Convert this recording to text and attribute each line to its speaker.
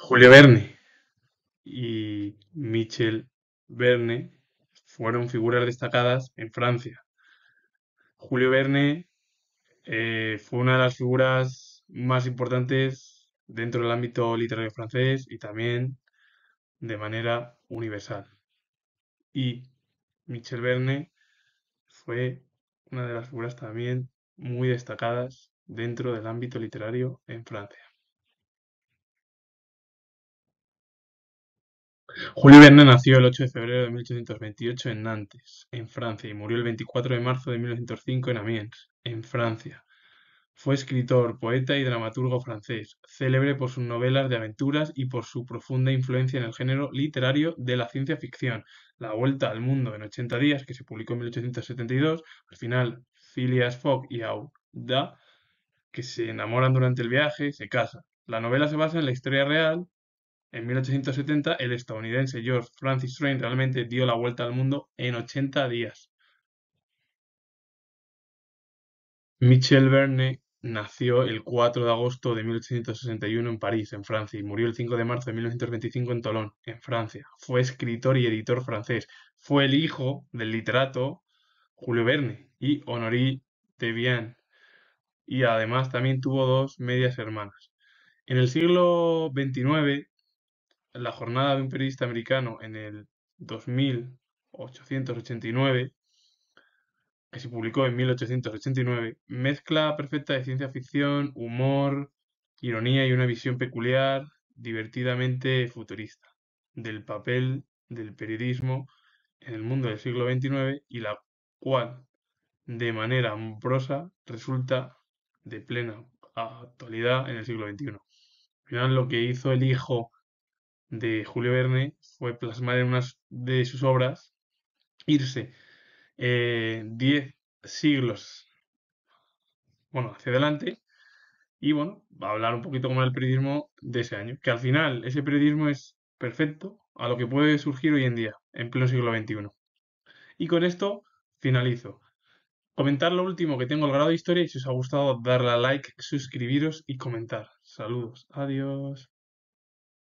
Speaker 1: Julio Verne y Michel Verne fueron figuras destacadas en Francia. Julio Verne eh, fue una de las figuras más importantes dentro del ámbito literario francés y también de manera universal. Y Michel Verne fue una de las figuras también muy destacadas dentro del ámbito literario en Francia. Julio Verne nació el 8 de febrero de 1828 en Nantes, en Francia, y murió el 24 de marzo de 1905 en Amiens, en Francia. Fue escritor, poeta y dramaturgo francés, célebre por sus novelas de aventuras y por su profunda influencia en el género literario de la ciencia ficción. La Vuelta al Mundo en 80 días, que se publicó en 1872, al final Phileas Fogg y Auda, que se enamoran durante el viaje, se casan. La novela se basa en la historia real en 1870, el estadounidense George Francis Train realmente dio la vuelta al mundo en 80 días. Michel Verne nació el 4 de agosto de 1861 en París, en Francia, y murió el 5 de marzo de 1925 en Tolón, en Francia. Fue escritor y editor francés. Fue el hijo del literato Julio Verne y Honoré de bien Y además también tuvo dos medias hermanas. En el siglo XXIX la jornada de un periodista americano en el 2889, que se publicó en 1889, mezcla perfecta de ciencia ficción, humor, ironía y una visión peculiar, divertidamente futurista, del papel del periodismo en el mundo del siglo XXIX y la cual, de manera ambrosa resulta de plena actualidad en el siglo XXI. Al lo que hizo el hijo de Julio Verne fue plasmar en unas de sus obras irse 10 eh, siglos bueno, hacia adelante y bueno, va a hablar un poquito como el periodismo de ese año, que al final ese periodismo es perfecto a lo que puede surgir hoy en día, en pleno siglo XXI. Y con esto finalizo. Comentar lo último que tengo el grado de historia y si os ha gustado darle a like, suscribiros y comentar. Saludos, adiós.